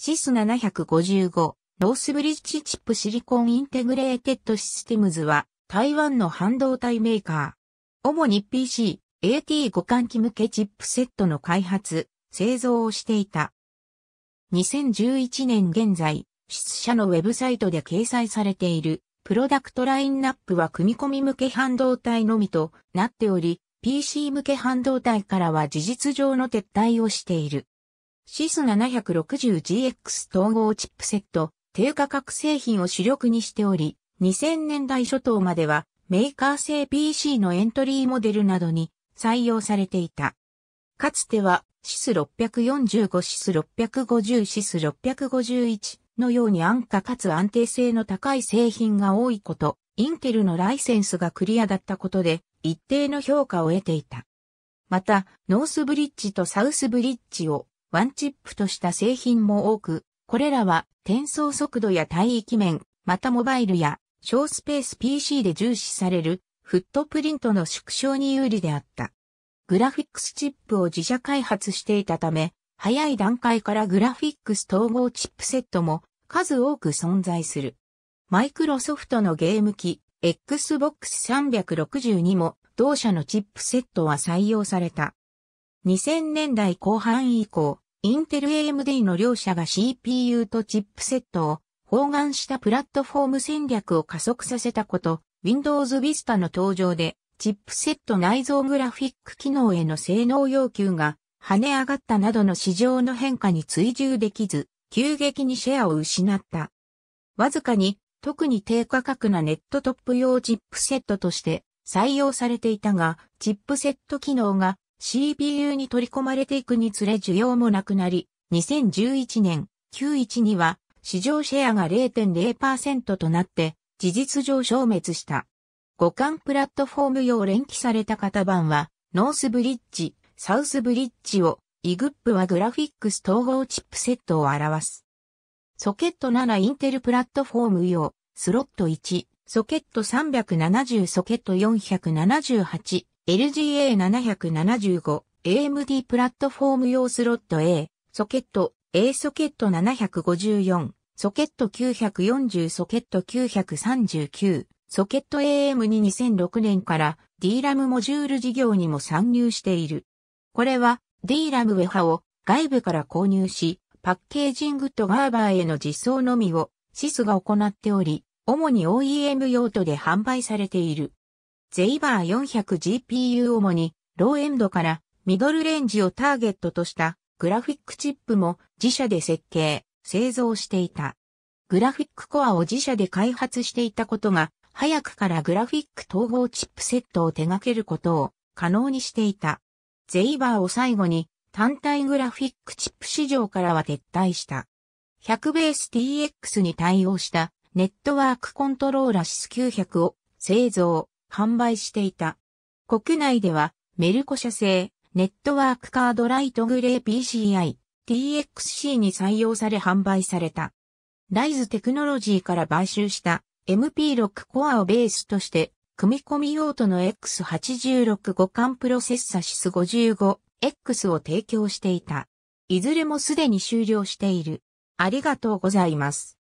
シス755、ノースブリッジチップシリコンインテグレーテッドシステムズは、台湾の半導体メーカー。主に PC、AT 互換機向けチップセットの開発、製造をしていた。2011年現在、出社のウェブサイトで掲載されている、プロダクトラインナップは組み込み向け半導体のみとなっており、PC 向け半導体からは事実上の撤退をしている。シス7 6 0 g x 統合チップセット、低価格製品を主力にしており、2000年代初頭まではメーカー製 PC のエントリーモデルなどに採用されていた。かつてはシス6 4 5シス6 5 0シス6 5 1のように安価かつ安定性の高い製品が多いこと、インテルのライセンスがクリアだったことで一定の評価を得ていた。また、ノースブリッジとサウスブリッジをワンチップとした製品も多く、これらは転送速度や帯域面、またモバイルや小スペース PC で重視されるフットプリントの縮小に有利であった。グラフィックスチップを自社開発していたため、早い段階からグラフィックス統合チップセットも数多く存在する。マイクロソフトのゲーム機、Xbox 362も同社のチップセットは採用された。2000年代後半以降、インテル AMD の両社が CPU とチップセットを包含したプラットフォーム戦略を加速させたこと、Windows Vista の登場で、チップセット内蔵グラフィック機能への性能要求が跳ね上がったなどの市場の変化に追従できず、急激にシェアを失った。わずかに、特に低価格なネットトップ用チップセットとして採用されていたが、チップセット機能が CPU に取り込まれていくにつれ需要もなくなり、2011年、91には市場シェアが0.0%となって事実上消滅した。互換プラットフォーム用連機された型番はノースブリッジ、サウスブリッジを、イグップはグラフィックス統合チップセットを表す。ソケット7インテルプラットフォーム用、スロット1、ソケット370ソケット478、LGA775、AMD プラットフォーム用スロット A、ソケット、A ソケット754、ソケット940、ソケット939、ソケット AM に2006年から DRAM モジュール事業にも参入している。これは DRAM ウェハを外部から購入し、パッケージングとガーバーへの実装のみをシスが行っており、主に OEM 用途で販売されている。ゼイバー 400GPU 主に、ローエンドからミドルレンジをターゲットとしたグラフィックチップも自社で設計、製造していた。グラフィックコアを自社で開発していたことが、早くからグラフィック統合チップセットを手掛けることを可能にしていた。ゼイバーを最後に単体グラフィックチップ市場からは撤退した。100ベース TX に対応したネットワークコントローラシス900を製造、販売していた。国内では、メルコ社製、ネットワークカードライトグレー PCI、TXC に採用され販売された。ライズテクノロジーから買収した MP6 コアをベースとして、組み込み用途の X86 互換プロセッサシス 55X を提供していた。いずれもすでに終了している。ありがとうございます。